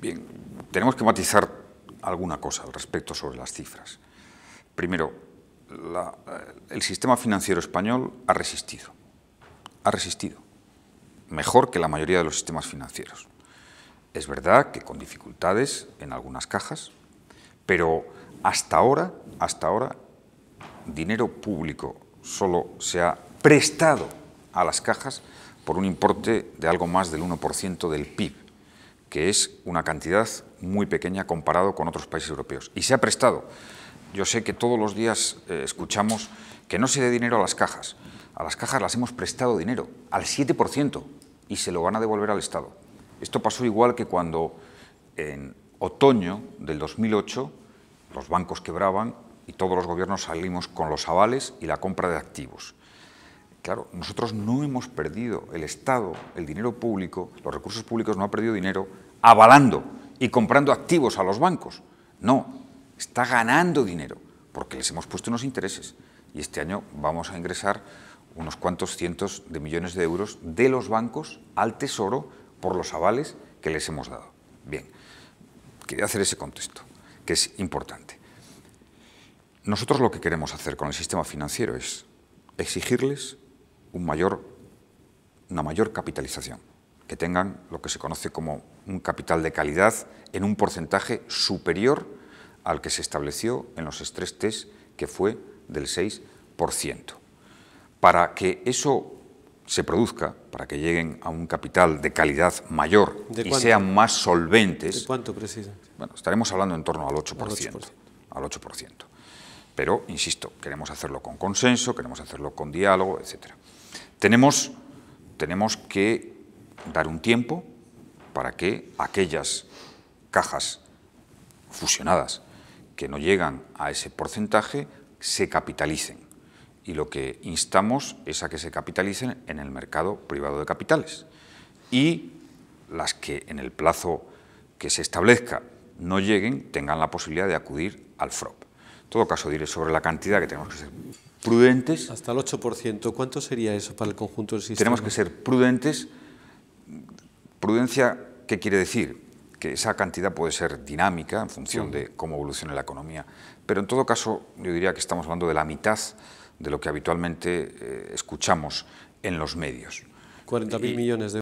Bien, tenemos que matizar alguna cosa al respecto sobre las cifras. Primero, eh, el sistema financiero español ha resistido. Ha resistido. Mejor que la mayoría de los sistemas financieros. Es verdad que con dificultades en algunas cajas, pero hasta ahora, hasta ahora, dinero público solo se ha prestado a las cajas por un importe de algo más del 1% del PIB que es una cantidad muy pequeña comparado con otros países europeos. Y se ha prestado. Yo sé que todos los días eh, escuchamos que no se dé dinero a las cajas. A las cajas las hemos prestado dinero, al 7%, y se lo van a devolver al Estado. Esto pasó igual que cuando en otoño del 2008 los bancos quebraban y todos los gobiernos salimos con los avales y la compra de activos. Claro, nosotros no hemos perdido, el Estado, el dinero público, los recursos públicos no ha perdido dinero avalando y comprando activos a los bancos. No, está ganando dinero porque les hemos puesto unos intereses y este año vamos a ingresar unos cuantos cientos de millones de euros de los bancos al Tesoro por los avales que les hemos dado. Bien, quería hacer ese contexto, que es importante. Nosotros lo que queremos hacer con el sistema financiero es exigirles un mayor, una mayor capitalización que tengan lo que se conoce como un capital de calidad en un porcentaje superior al que se estableció en los estrés test, que fue del 6%. Para que eso se produzca, para que lleguen a un capital de calidad mayor y sean más solventes... ¿De cuánto precisa? Bueno, estaremos hablando en torno al 8%. Al 8%. Pero, insisto, queremos hacerlo con consenso, queremos hacerlo con diálogo, etc. Tenemos, tenemos que dar un tiempo para que aquellas cajas fusionadas que no llegan a ese porcentaje se capitalicen. Y lo que instamos es a que se capitalicen en el mercado privado de capitales. Y las que en el plazo que se establezca no lleguen tengan la posibilidad de acudir al FROP. todo caso, diré sobre la cantidad que tenemos que ser prudentes. Hasta el 8%, ¿cuánto sería eso para el conjunto del sistema? Tenemos que ser prudentes Prudencia, ¿qué quiere decir? Que esa cantidad puede ser dinámica en función de cómo evolucione la economía, pero en todo caso yo diría que estamos hablando de la mitad de lo que habitualmente eh, escuchamos en los medios. 40.000 millones de